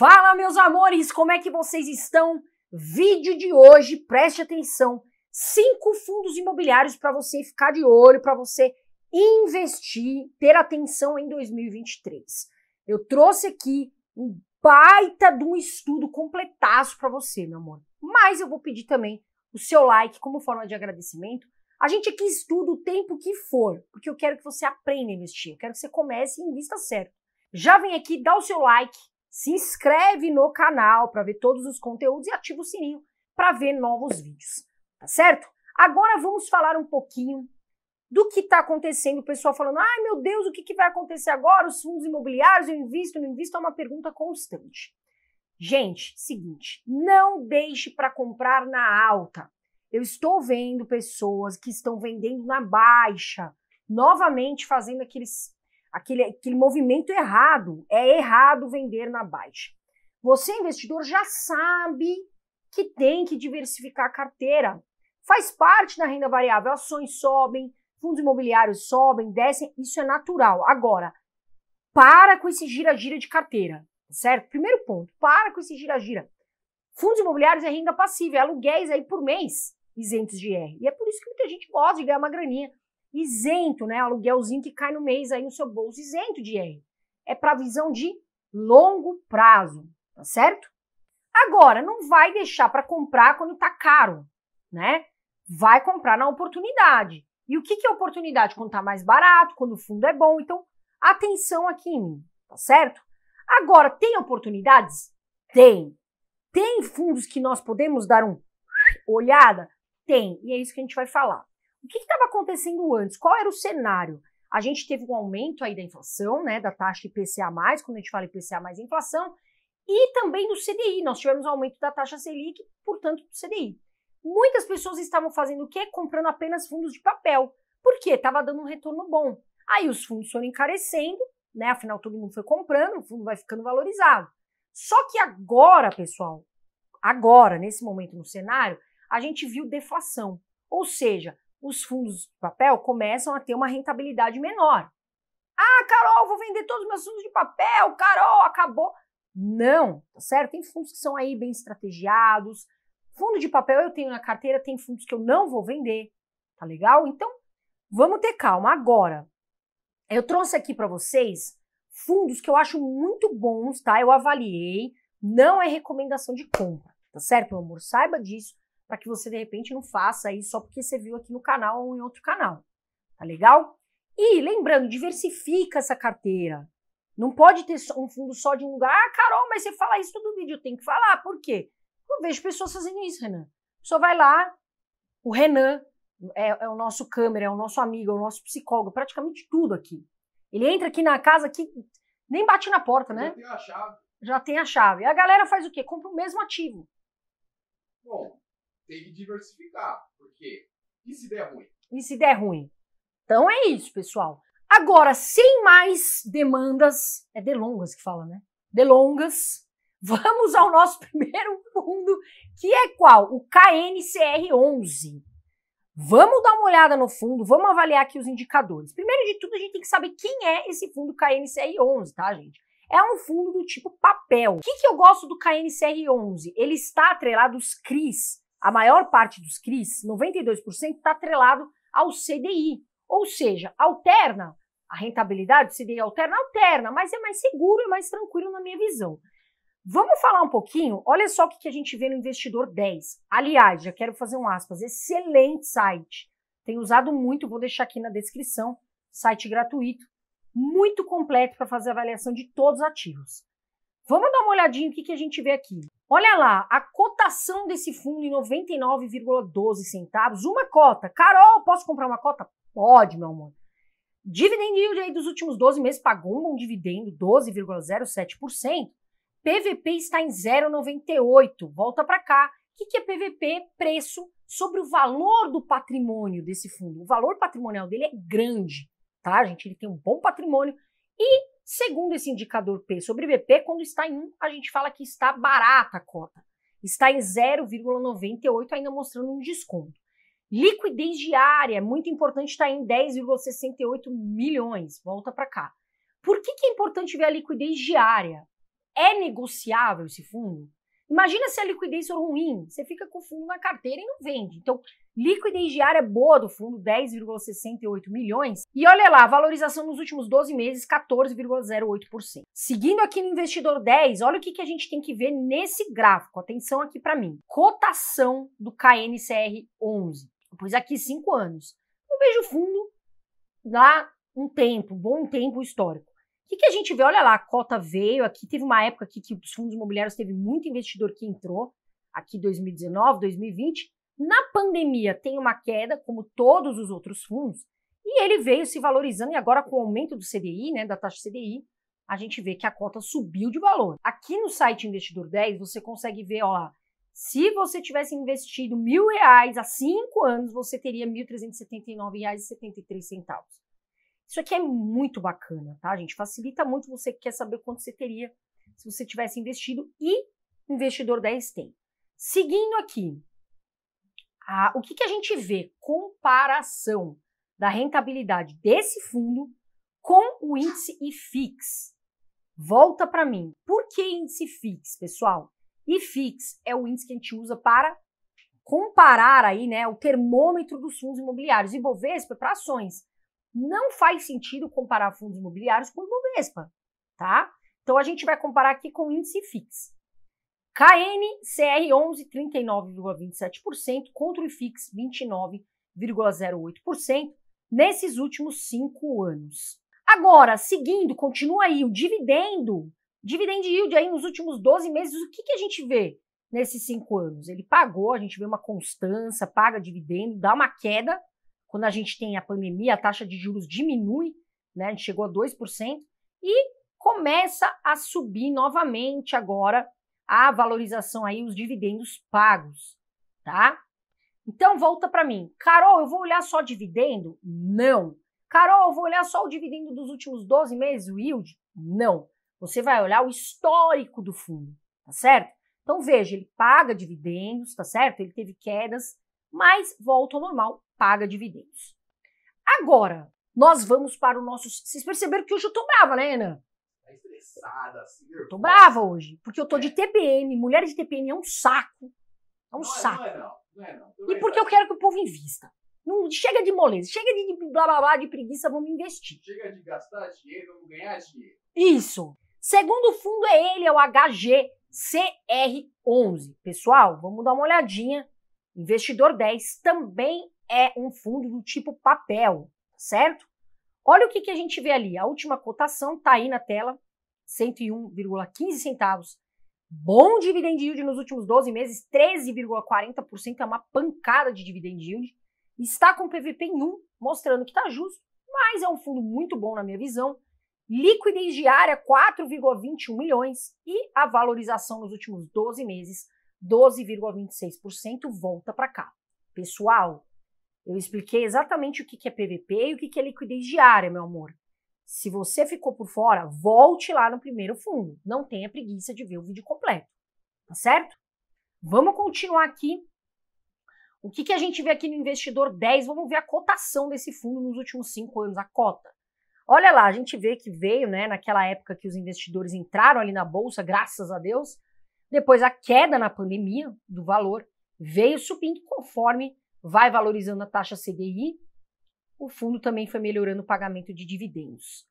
Fala, meus amores, como é que vocês estão? Vídeo de hoje, preste atenção. Cinco fundos imobiliários para você ficar de olho, para você investir, ter atenção em 2023. Eu trouxe aqui um baita de um estudo completaço para você, meu amor. Mas eu vou pedir também o seu like como forma de agradecimento. A gente aqui estuda o tempo que for, porque eu quero que você aprenda a investir, eu quero que você comece e invista certo. Já vem aqui, dá o seu like, se inscreve no canal para ver todos os conteúdos e ativa o sininho para ver novos vídeos, tá certo? Agora vamos falar um pouquinho do que está acontecendo. O pessoal falando, ai ah, meu Deus, o que, que vai acontecer agora? Os fundos imobiliários, eu invisto, não invisto? É uma pergunta constante. Gente, seguinte, não deixe para comprar na alta. Eu estou vendo pessoas que estão vendendo na baixa, novamente fazendo aqueles aquele, aquele movimento errado. É errado vender na baixa. Você, investidor, já sabe que tem que diversificar a carteira. Faz parte da renda variável. Ações sobem, fundos imobiliários sobem, descem. Isso é natural. Agora, para com esse gira-gira de carteira, certo? Primeiro ponto, para com esse gira-gira. Fundos imobiliários é renda passiva, é aluguéis aí por mês isentos de IR. E é por isso que muita gente gosta de ganhar uma graninha isento, né? Aluguelzinho que cai no mês aí no seu bolso, isento de IR. É para visão de longo prazo, tá certo? Agora, não vai deixar para comprar quando tá caro, né? Vai comprar na oportunidade. E o que, que é oportunidade? Quando tá mais barato, quando o fundo é bom. Então, atenção aqui em mim, tá certo? Agora, tem oportunidades? Tem. Tem fundos que nós podemos dar um olhada? Tem. E é isso que a gente vai falar. O que estava acontecendo antes? Qual era o cenário? A gente teve um aumento aí da inflação, né, da taxa IPCA+, quando a gente fala IPCA mais inflação, e também do CDI. Nós tivemos um aumento da taxa Selic, portanto, do CDI. Muitas pessoas estavam fazendo o quê? Comprando apenas fundos de papel. porque Estava dando um retorno bom. Aí os fundos foram encarecendo, né? Afinal, todo mundo foi comprando, o fundo vai ficando valorizado. Só que agora, pessoal, agora, nesse momento no cenário, a gente viu deflação. Ou seja, os fundos de papel começam a ter uma rentabilidade menor. Ah, Carol, vou vender todos os meus fundos de papel, Carol, acabou. Não, tá certo? Tem fundos que são aí bem estrategiados. Fundo de papel eu tenho na carteira, tem fundos que eu não vou vender, tá legal? Então, vamos ter calma. Agora, eu trouxe aqui para vocês fundos que eu acho muito bons, tá? Eu avaliei, não é recomendação de compra, tá certo, meu amor? Saiba disso para que você de repente não faça isso só porque você viu aqui no canal ou em outro canal. Tá legal? E lembrando, diversifica essa carteira. Não pode ter um fundo só de um lugar. Ah, Carol, mas você fala isso todo vídeo, eu tenho que falar. Por quê? Eu vejo pessoas fazendo isso, Renan. Só vai lá, o Renan é, é o nosso câmera, é o nosso amigo, é o nosso psicólogo, praticamente tudo aqui. Ele entra aqui na casa que nem bate na porta, né? Já tem a chave. Já tem a chave. E a galera faz o quê? Compra o mesmo ativo. Bom, tem que diversificar, porque e se der ruim? E se der ruim? Então é isso, pessoal. Agora, sem mais demandas, é delongas que fala, né? Delongas, vamos ao nosso primeiro fundo, que é qual? O KNCR11. Vamos dar uma olhada no fundo, vamos avaliar aqui os indicadores. Primeiro de tudo, a gente tem que saber quem é esse fundo KNCR11, tá, gente? É um fundo do tipo papel. O que, que eu gosto do KNCR11? Ele está atrelado aos CRIs, a maior parte dos CRIs, 92%, está atrelado ao CDI, ou seja, alterna a rentabilidade, do CDI alterna, alterna, mas é mais seguro, é mais tranquilo na minha visão. Vamos falar um pouquinho? Olha só o que a gente vê no Investidor 10. Aliás, já quero fazer um aspas, excelente site. Tenho usado muito, vou deixar aqui na descrição. Site gratuito, muito completo para fazer avaliação de todos os ativos. Vamos dar uma olhadinha o que a gente vê aqui. Olha lá, a cotação desse fundo em 99,12 centavos, uma cota. Carol, posso comprar uma cota? Pode, meu amor. Dividend yield aí dos últimos 12 meses pagou um bom dividendo, 12,07%. PVP está em 0,98. Volta para cá. O que é PVP? Preço sobre o valor do patrimônio desse fundo. O valor patrimonial dele é grande, tá, gente? Ele tem um bom patrimônio e Segundo esse indicador P sobre VP, quando está em 1, a gente fala que está barata a cota. Está em 0,98, ainda mostrando um desconto. Liquidez diária, é muito importante, está em 10,68 milhões. Volta para cá. Por que, que é importante ver a liquidez diária? É negociável esse fundo? Imagina se a liquidez for ruim, você fica com o fundo na carteira e não vende. Então, Liquidez diária boa do fundo, 10,68 milhões. E olha lá, valorização nos últimos 12 meses, 14,08%. Seguindo aqui no investidor 10, olha o que, que a gente tem que ver nesse gráfico. Atenção aqui para mim. Cotação do KNCR 11. Pois aqui 5 anos. Eu vejo o fundo lá um tempo, um bom tempo histórico. O que, que a gente vê? Olha lá, a cota veio aqui, teve uma época aqui que os fundos imobiliários teve muito investidor que entrou, aqui 2019, 2020, na pandemia tem uma queda, como todos os outros fundos, e ele veio se valorizando, e agora com o aumento do CDI, né, da taxa CDI, a gente vê que a cota subiu de valor. Aqui no site Investidor 10, você consegue ver, ó, se você tivesse investido mil reais há cinco anos, você teria R$ 1.379,73. Isso aqui é muito bacana, tá, gente? Facilita muito você que quer saber quanto você teria se você tivesse investido e investidor 10 tem. Seguindo aqui, o que, que a gente vê? Comparação da rentabilidade desse fundo com o índice IFIX. Volta para mim. Por que índice IFIX, pessoal? IFIX é o índice que a gente usa para comparar aí, né, o termômetro dos fundos imobiliários. Ibovespa para ações. Não faz sentido comparar fundos imobiliários com Ibovespa, tá? Então a gente vai comparar aqui com o índice IFIX. KNCR 11, 39,27%, contra o IFIX 29,08% nesses últimos cinco anos. Agora, seguindo, continua aí o dividendo, dividend yield aí nos últimos 12 meses, o que, que a gente vê nesses cinco anos? Ele pagou, a gente vê uma constância, paga dividendo, dá uma queda. Quando a gente tem a pandemia, a taxa de juros diminui, né? A gente chegou a 2% e começa a subir novamente agora a valorização aí, os dividendos pagos, tá? Então volta para mim. Carol, eu vou olhar só dividendo? Não. Carol, eu vou olhar só o dividendo dos últimos 12 meses, o yield? Não. Você vai olhar o histórico do fundo, tá certo? Então veja, ele paga dividendos, tá certo? Ele teve quedas, mas volta ao normal, paga dividendos. Agora, nós vamos para o nosso. Vocês perceberam que hoje eu tô brava, né, Ana? estressada, assim. Nervosa. Tô brava hoje, porque eu tô de é. TPM. Mulher de TPM é um saco. É um não, é, saco. Não é não, não é não e é, porque eu quero que o povo invista. Não, chega de moleza, chega de blá blá blá, de preguiça, vamos investir. Chega de gastar dinheiro, vamos ganhar dinheiro. Isso. Segundo fundo é ele, é o HGCR11. Pessoal, vamos dar uma olhadinha. Investidor 10 também é um fundo do tipo papel, certo? Olha o que, que a gente vê ali. A última cotação está aí na tela, 101,15 centavos. Bom dividend yield nos últimos 12 meses, 13,40%, é uma pancada de dividend yield. Está com PVP em 1, mostrando que está justo, mas é um fundo muito bom na minha visão. Liquidez diária 4,21 milhões e a valorização nos últimos 12 meses 12,26% volta para cá. Pessoal, eu expliquei exatamente o que é PVP e o que é liquidez diária, meu amor. Se você ficou por fora, volte lá no primeiro fundo. Não tenha preguiça de ver o vídeo completo, tá certo? Vamos continuar aqui. O que, que a gente vê aqui no investidor 10? Vamos ver a cotação desse fundo nos últimos cinco anos, a cota. Olha lá, a gente vê que veio, né, naquela época que os investidores entraram ali na bolsa, graças a Deus. Depois a queda na pandemia do valor veio subindo conforme vai valorizando a taxa CDI, o fundo também foi melhorando o pagamento de dividendos.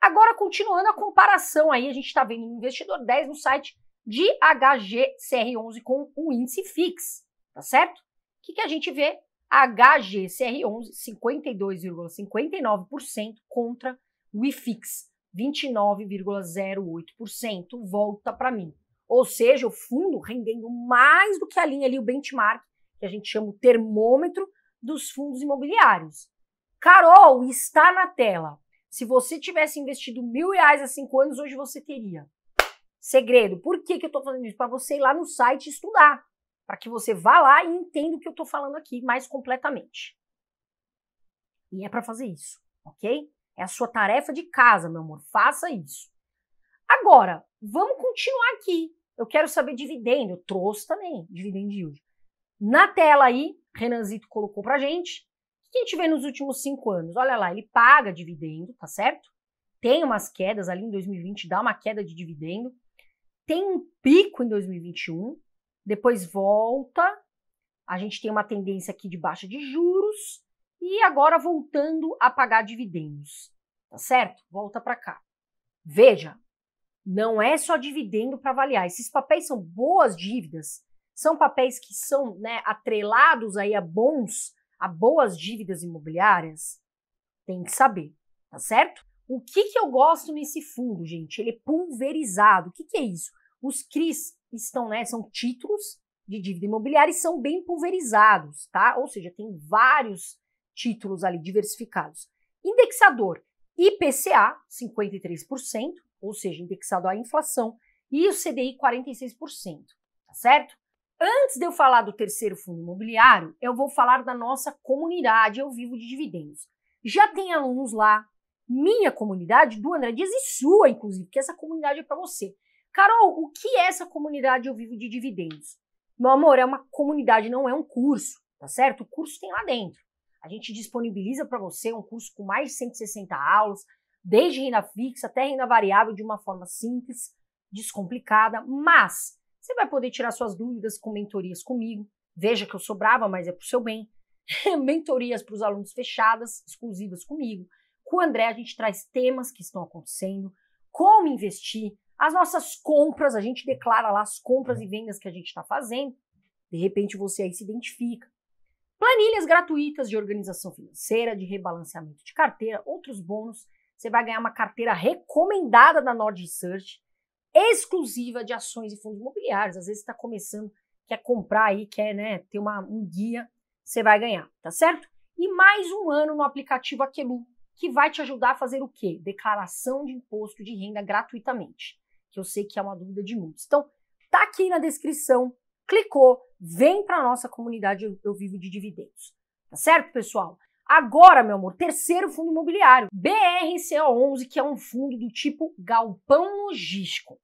Agora, continuando a comparação aí, a gente está vendo o investidor 10 no site de HGCR11 com o índice FIX, tá certo? O que, que a gente vê? HGCR11, 52,59% contra o IFIX, 29,08%, volta para mim. Ou seja, o fundo rendendo mais do que a linha ali, o benchmark, que a gente chama o termômetro dos fundos imobiliários. Carol está na tela. Se você tivesse investido mil reais há cinco anos, hoje você teria. Segredo. Por que, que eu estou falando isso? Para você ir lá no site estudar. Para que você vá lá e entenda o que eu estou falando aqui mais completamente. E é para fazer isso, ok? É a sua tarefa de casa, meu amor. Faça isso. Agora, vamos continuar aqui. Eu quero saber dividendo. Eu trouxe também dividendo de hoje. Na tela aí, Renanzito colocou para gente. O que a gente vê nos últimos cinco anos? Olha lá, ele paga dividendo, tá certo? Tem umas quedas ali em 2020, dá uma queda de dividendo. Tem um pico em 2021, depois volta. A gente tem uma tendência aqui de baixa de juros e agora voltando a pagar dividendos, tá certo? Volta para cá. Veja, não é só dividendo para avaliar. Esses papéis são boas dívidas, são papéis que são né, atrelados aí a bons a boas dívidas imobiliárias, tem que saber, tá certo? O que, que eu gosto nesse fundo, gente? Ele é pulverizado. O que, que é isso? Os CRIs estão, né? São títulos de dívida imobiliária e são bem pulverizados, tá? Ou seja, tem vários títulos ali diversificados. Indexador IPCA, 53%, ou seja, indexado à inflação, e o CDI, 46%, tá certo? Antes de eu falar do terceiro fundo imobiliário, eu vou falar da nossa comunidade Eu Vivo de Dividendos. Já tem alunos lá, minha comunidade, do André Dias e sua, inclusive, que essa comunidade é para você. Carol, o que é essa comunidade Eu Vivo de Dividendos? Meu amor, é uma comunidade, não é um curso, tá certo? O curso tem lá dentro. A gente disponibiliza para você um curso com mais de 160 aulas, desde renda fixa até renda variável, de uma forma simples, descomplicada, mas você vai poder tirar suas dúvidas com mentorias comigo. Veja que eu sou brava, mas é para o seu bem. mentorias para os alunos fechadas, exclusivas comigo. Com o André, a gente traz temas que estão acontecendo, como investir, as nossas compras, a gente declara lá as compras e vendas que a gente está fazendo. De repente você aí se identifica. Planilhas gratuitas de organização financeira, de rebalanceamento de carteira, outros bônus. Você vai ganhar uma carteira recomendada da Nord Research exclusiva de ações e fundos imobiliários. Às vezes está começando, quer comprar aí, quer né, ter uma, um guia, você vai ganhar, tá certo? E mais um ano no aplicativo Aquelu, que vai te ajudar a fazer o quê? Declaração de imposto de renda gratuitamente, que eu sei que é uma dúvida de muitos. Então, tá aqui na descrição, clicou, vem para nossa comunidade eu, eu Vivo de Dividendos. Tá certo, pessoal? Agora, meu amor, terceiro fundo imobiliário, BRCO11, que é um fundo do tipo galpão logístico.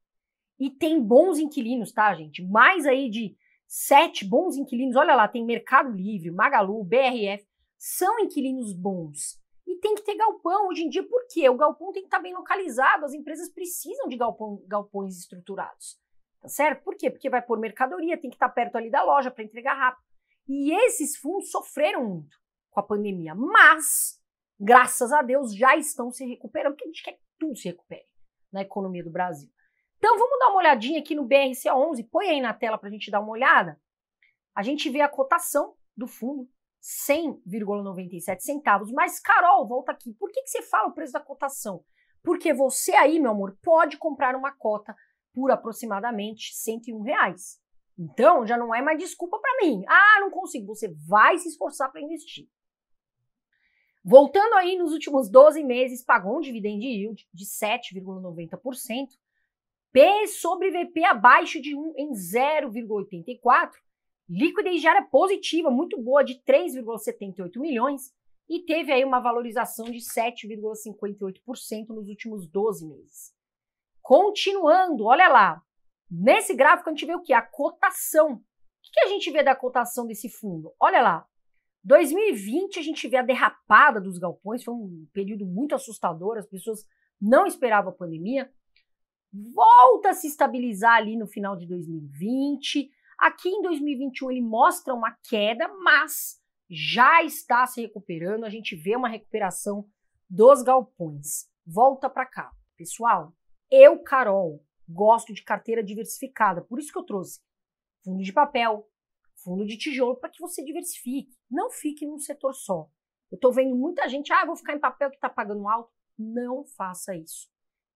E tem bons inquilinos, tá, gente? Mais aí de sete bons inquilinos. Olha lá, tem Mercado Livre, Magalu, BRF. São inquilinos bons. E tem que ter galpão hoje em dia, por quê? O galpão tem que estar tá bem localizado, as empresas precisam de galpão, galpões estruturados. Tá certo? Por quê? Porque vai pôr mercadoria, tem que estar tá perto ali da loja para entregar rápido. E esses fundos sofreram muito com a pandemia, mas, graças a Deus, já estão se recuperando, porque a gente quer que tudo se recupere na economia do Brasil. Então, vamos dar uma olhadinha aqui no BRC11, põe aí na tela para a gente dar uma olhada. A gente vê a cotação do fundo, 100,97 centavos. Mas, Carol, volta aqui. Por que, que você fala o preço da cotação? Porque você aí, meu amor, pode comprar uma cota por aproximadamente 101 reais. Então, já não é mais desculpa para mim. Ah, não consigo. Você vai se esforçar para investir. Voltando aí nos últimos 12 meses, pagou um dividend yield de 7,90%, P sobre VP abaixo de 1 em 0,84, liquidez diária positiva, muito boa, de 3,78 milhões, e teve aí uma valorização de 7,58% nos últimos 12 meses. Continuando, olha lá, nesse gráfico a gente vê o que? A cotação. O que a gente vê da cotação desse fundo? Olha lá, 2020 a gente vê a derrapada dos galpões, foi um período muito assustador, as pessoas não esperavam a pandemia. Volta a se estabilizar ali no final de 2020. Aqui em 2021 ele mostra uma queda, mas já está se recuperando, a gente vê uma recuperação dos galpões. Volta para cá. Pessoal, eu, Carol, gosto de carteira diversificada, por isso que eu trouxe fundo de papel, fundo de tijolo para que você diversifique. Não fique num setor só. Eu estou vendo muita gente, ah, vou ficar em papel que está pagando alto. Não faça isso.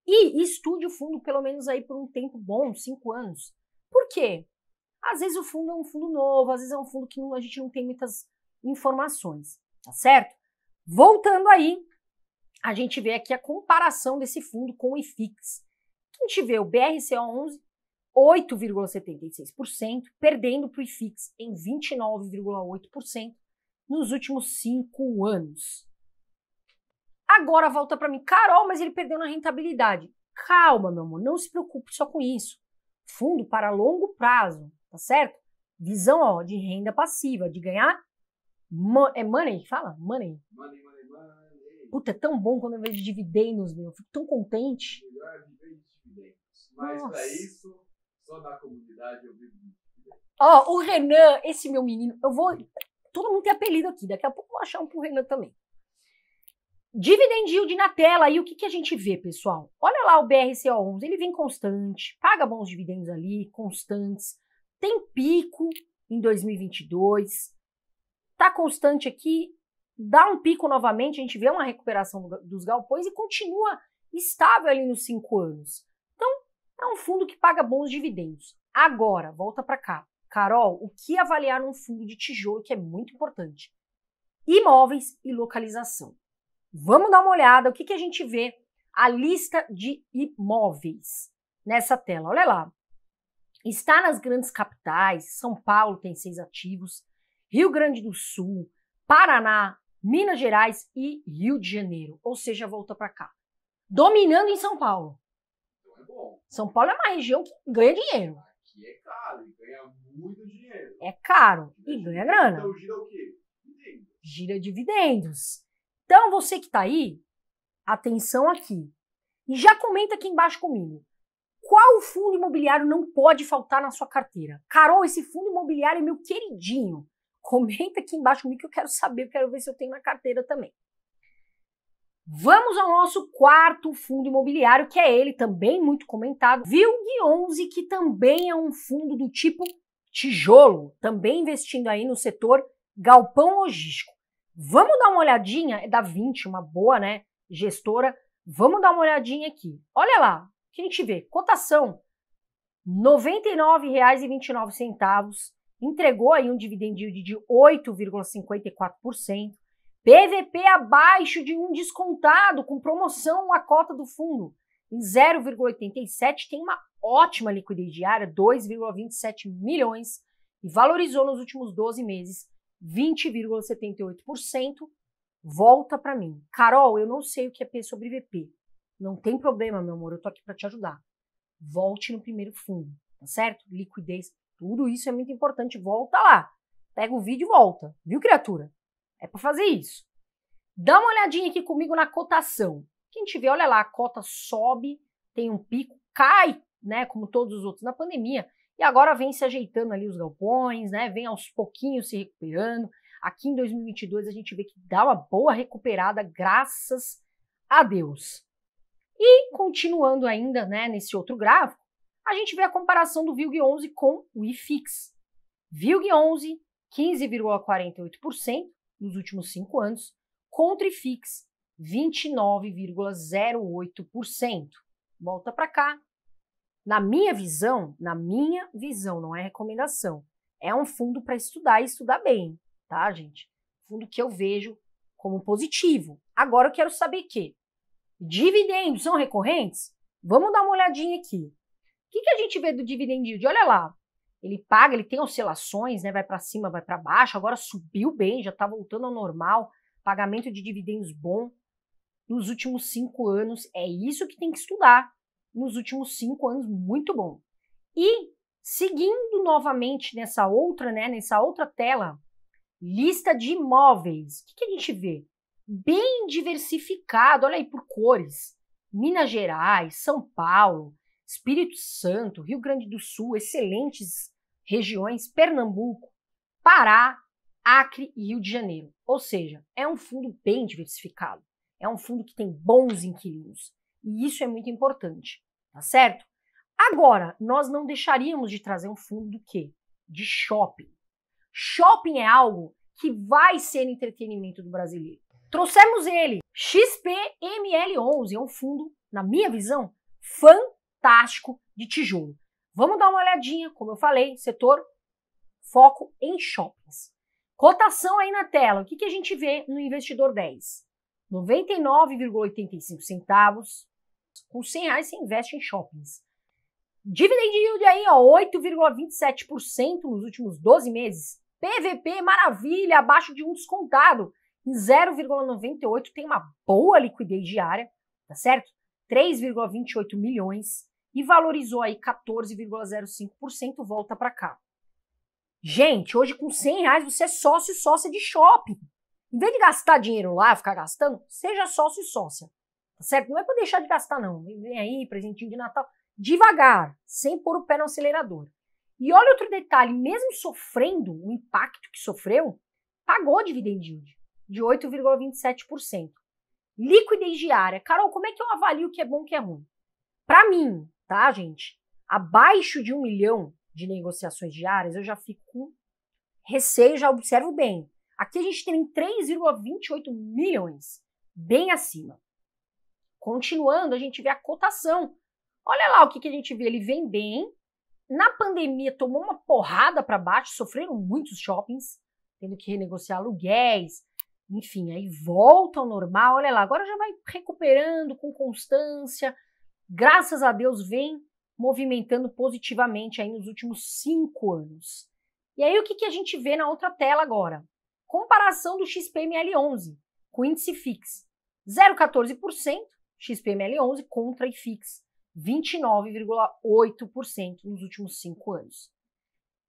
E estude o fundo pelo menos aí por um tempo bom, cinco anos. Por quê? Às vezes o fundo é um fundo novo, às vezes é um fundo que a gente não tem muitas informações, tá certo? Voltando aí, a gente vê aqui a comparação desse fundo com o IFIX. A gente vê o BRCO11 8,76%, perdendo para o IFIX em 29,8% nos últimos cinco anos. Agora volta para mim, Carol, mas ele perdeu na rentabilidade. Calma, meu amor, não se preocupe só com isso. Fundo para longo prazo, tá certo? Visão ó, de renda passiva, de ganhar. é money? Fala? Money. Money, money, money. Puta, é tão bom quando eu vejo dividendos, meu. Eu fico tão contente. Melhor dividendos. Mas para isso só na comunidade eu vivo. Ó, oh, o Renan, esse meu menino, eu vou. Todo mundo tem apelido aqui, daqui a pouco eu vou achar um pro Renan também. Dividend yield na tela e o que, que a gente vê, pessoal? Olha lá o BRCO11, ele vem constante, paga bons dividendos ali, constantes, tem pico em 2022, tá constante aqui, dá um pico novamente, a gente vê uma recuperação dos galpões e continua estável ali nos cinco anos. É um fundo que paga bons dividendos. Agora, volta para cá. Carol, o que avaliar num fundo de tijolo que é muito importante? Imóveis e localização. Vamos dar uma olhada o que, que a gente vê a lista de imóveis nessa tela. Olha lá. Está nas grandes capitais, São Paulo tem seis ativos, Rio Grande do Sul, Paraná, Minas Gerais e Rio de Janeiro, ou seja, volta para cá. Dominando em São Paulo. São Paulo é uma região que ganha dinheiro. Aqui é caro, e ganha muito dinheiro. É caro e ganha grana. Então gira o quê? Dividendos. Gira dividendos. Então você que está aí, atenção aqui. E já comenta aqui embaixo comigo. Qual fundo imobiliário não pode faltar na sua carteira? Carol, esse fundo imobiliário é meu queridinho. Comenta aqui embaixo comigo que eu quero saber, eu quero ver se eu tenho na carteira também. Vamos ao nosso quarto fundo imobiliário, que é ele também muito comentado, VILG 11, que também é um fundo do tipo tijolo, também investindo aí no setor galpão logístico. Vamos dar uma olhadinha, é da 20, uma boa, né, gestora. Vamos dar uma olhadinha aqui. Olha lá, o que a gente vê? Cotação R$ 99,29, entregou aí um dividendo de 8,54%, PVP abaixo de um descontado, com promoção a cota do fundo. Em 0,87 tem uma ótima liquidez diária, 2,27 milhões, e valorizou nos últimos 12 meses 20,78%. Volta para mim. Carol, eu não sei o que é P sobre VP. Não tem problema, meu amor, eu tô aqui para te ajudar. Volte no primeiro fundo, tá certo? Liquidez, tudo isso é muito importante. Volta lá. Pega o vídeo e volta, viu, criatura? É para fazer isso. Dá uma olhadinha aqui comigo na cotação. Quem tiver, olha lá, a cota sobe, tem um pico, cai, né, como todos os outros na pandemia, e agora vem se ajeitando ali os galpões, né, vem aos pouquinhos se recuperando. Aqui em 2022 a gente vê que dá uma boa recuperada, graças a Deus. E continuando ainda, né, nesse outro gráfico, a gente vê a comparação do VILG 11 com o IFIX. VILG 11, 15,48%, nos últimos cinco anos, contra IFIX 29,08%. Volta para cá. Na minha visão, na minha visão, não é recomendação, é um fundo para estudar e estudar bem, tá, gente? Fundo que eu vejo como positivo. Agora eu quero saber que dividendos são recorrentes? Vamos dar uma olhadinha aqui. O que, que a gente vê do dividend yield? Olha lá, ele paga, ele tem oscilações, né? Vai para cima, vai para baixo. Agora subiu bem, já está voltando ao normal. Pagamento de dividendos bom nos últimos cinco anos. É isso que tem que estudar. Nos últimos cinco anos, muito bom. E seguindo novamente nessa outra, né? Nessa outra tela, lista de imóveis. O que, que a gente vê? Bem diversificado. Olha aí por cores. Minas Gerais, São Paulo, Espírito Santo, Rio Grande do Sul, excelentes regiões, Pernambuco, Pará, Acre e Rio de Janeiro. Ou seja, é um fundo bem diversificado, é um fundo que tem bons inquilinos e isso é muito importante, tá certo? Agora, nós não deixaríamos de trazer um fundo do quê? De shopping. Shopping é algo que vai ser entretenimento do brasileiro. Trouxemos ele, XPML11, é um fundo, na minha visão, fantástico fantástico de tijolo. Vamos dar uma olhadinha, como eu falei, setor foco em shoppings. Cotação aí na tela, o que, que a gente vê no investidor 10? 99,85 centavos. Com 100 reais você investe em shoppings. Dividend yield aí, ó, 8,27% nos últimos 12 meses. PVP, maravilha, abaixo de um descontado. Em 0,98 tem uma boa liquidez diária, tá certo? 3,28 milhões e valorizou aí 14,05%, volta para cá. Gente, hoje com 100 reais você é sócio sócia de shopping. Em vez de gastar dinheiro lá, ficar gastando, seja sócio e sócia, tá certo? Não é para deixar de gastar não, vem aí, presentinho de Natal, devagar, sem pôr o pé no acelerador. E olha outro detalhe, mesmo sofrendo o impacto que sofreu, pagou dividend yield de 8,27%. Liquidez diária. Carol, como é que eu avalio o que é bom e o que é ruim? Para mim, tá, gente? Abaixo de um milhão de negociações diárias, eu já fico com receio, já observo bem. Aqui a gente tem 3,28 milhões, bem acima. Continuando, a gente vê a cotação. Olha lá o que, que a gente vê, ele vem bem. Na pandemia, tomou uma porrada para baixo, sofreram muitos shoppings, tendo que renegociar aluguéis, enfim, aí volta ao normal. Olha lá, agora já vai recuperando com constância, graças a Deus, vem movimentando positivamente aí nos últimos cinco anos. E aí, o que, que a gente vê na outra tela agora? Comparação do XPML11 com índice FIX. 0,14% XPML11 contra IFIX 29,8% nos últimos cinco anos.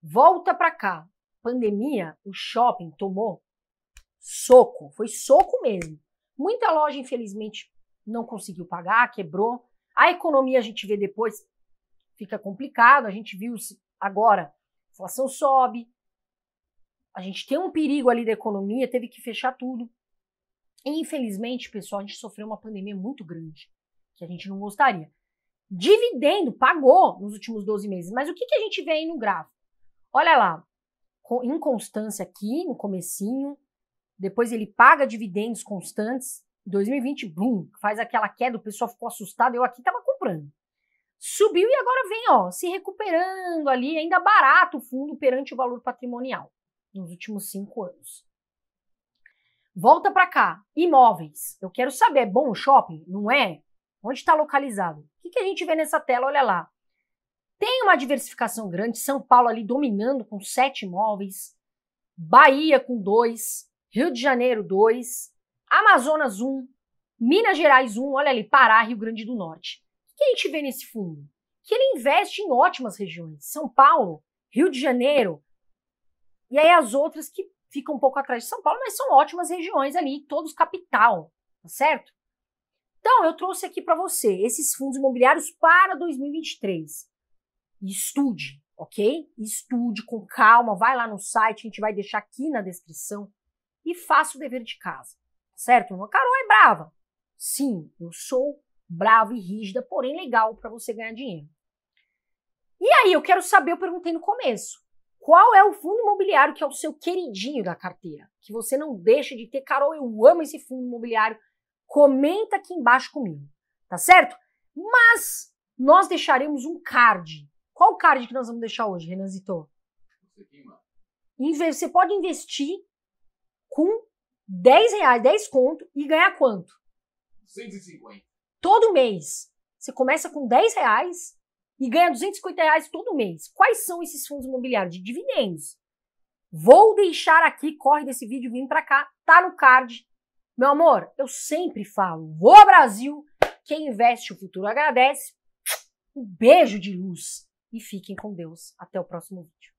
Volta para cá. Pandemia, o shopping tomou soco, foi soco mesmo. Muita loja, infelizmente, não conseguiu pagar, quebrou. A economia a gente vê depois, fica complicado, a gente viu agora, a inflação sobe, a gente tem um perigo ali da economia, teve que fechar tudo. E, infelizmente, pessoal, a gente sofreu uma pandemia muito grande, que a gente não gostaria. Dividendo, pagou nos últimos 12 meses, mas o que, que a gente vê aí no gráfico? Olha lá, inconstância aqui no comecinho, depois ele paga dividendos constantes, 2020, boom, faz aquela queda, o pessoal ficou assustado, eu aqui tava comprando. Subiu e agora vem, ó, se recuperando ali, ainda barato o fundo perante o valor patrimonial nos últimos cinco anos. Volta para cá, imóveis. Eu quero saber, é bom o shopping? Não é? Onde está localizado? O que, que a gente vê nessa tela? Olha lá. Tem uma diversificação grande, São Paulo ali dominando com sete imóveis, Bahia com dois, Rio de Janeiro dois, Amazonas 1, Minas Gerais 1, olha ali, Pará, Rio Grande do Norte. O que a gente vê nesse fundo? Que ele investe em ótimas regiões. São Paulo, Rio de Janeiro, e aí as outras que ficam um pouco atrás de São Paulo, mas são ótimas regiões ali, todos capital, tá certo? Então, eu trouxe aqui para você esses fundos imobiliários para 2023. Estude, ok? Estude com calma, vai lá no site, a gente vai deixar aqui na descrição e faça o dever de casa certo? Carol é brava. Sim, eu sou brava e rígida, porém legal para você ganhar dinheiro. E aí, eu quero saber, eu perguntei no começo, qual é o fundo imobiliário que é o seu queridinho da carteira? Que você não deixa de ter. Carol, eu amo esse fundo imobiliário. Comenta aqui embaixo comigo, tá certo? Mas nós deixaremos um card. Qual card que nós vamos deixar hoje, Renanzito? Você pode investir com 10 reais, 10 conto e ganhar quanto? 150. Todo mês. Você começa com 10 reais e ganha 250 reais todo mês. Quais são esses fundos imobiliários? De dividendos. Vou deixar aqui, corre desse vídeo, vem para cá, tá no card. Meu amor, eu sempre falo, vou ao Brasil, quem investe o futuro agradece. Um beijo de luz e fiquem com Deus. Até o próximo vídeo.